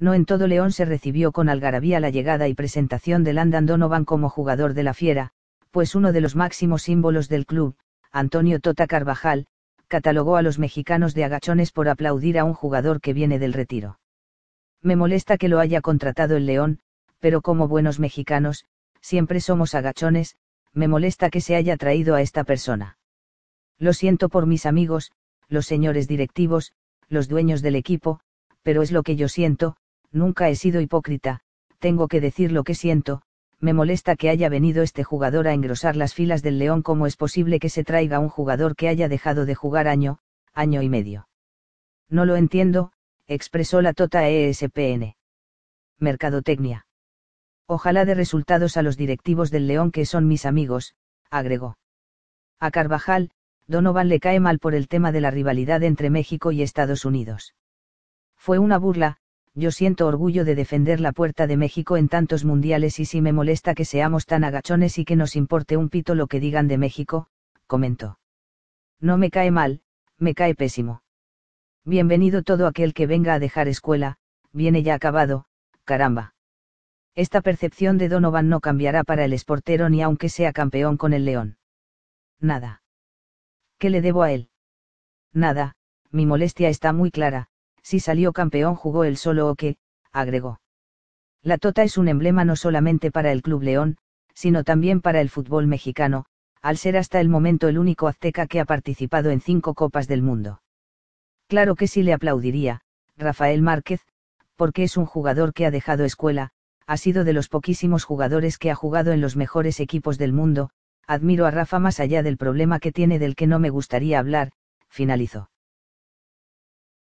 no en todo León se recibió con algarabía la llegada y presentación de Landan Donovan como jugador de la Fiera, pues uno de los máximos símbolos del club, Antonio Tota Carvajal, catalogó a los mexicanos de agachones por aplaudir a un jugador que viene del retiro. Me molesta que lo haya contratado el León, pero como buenos mexicanos, siempre somos agachones, me molesta que se haya traído a esta persona. Lo siento por mis amigos, los señores directivos, los dueños del equipo, pero es lo que yo siento, nunca he sido hipócrita, tengo que decir lo que siento, me molesta que haya venido este jugador a engrosar las filas del León. como es posible que se traiga un jugador que haya dejado de jugar año, año y medio? No lo entiendo, expresó la Tota ESPN. Mercadotecnia. Ojalá de resultados a los directivos del León que son mis amigos, agregó. A Carvajal, Donovan le cae mal por el tema de la rivalidad entre México y Estados Unidos. Fue una burla, yo siento orgullo de defender la puerta de México en tantos mundiales y si me molesta que seamos tan agachones y que nos importe un pito lo que digan de México, comentó. No me cae mal, me cae pésimo. Bienvenido todo aquel que venga a dejar escuela, viene ya acabado, caramba. Esta percepción de Donovan no cambiará para el esportero ni aunque sea campeón con el León. Nada. ¿Qué le debo a él? Nada, mi molestia está muy clara, si salió campeón jugó el solo o agregó. La tota es un emblema no solamente para el Club León, sino también para el fútbol mexicano, al ser hasta el momento el único azteca que ha participado en cinco Copas del Mundo. Claro que sí le aplaudiría, Rafael Márquez, porque es un jugador que ha dejado escuela, ha sido de los poquísimos jugadores que ha jugado en los mejores equipos del mundo, admiro a Rafa más allá del problema que tiene del que no me gustaría hablar, finalizó.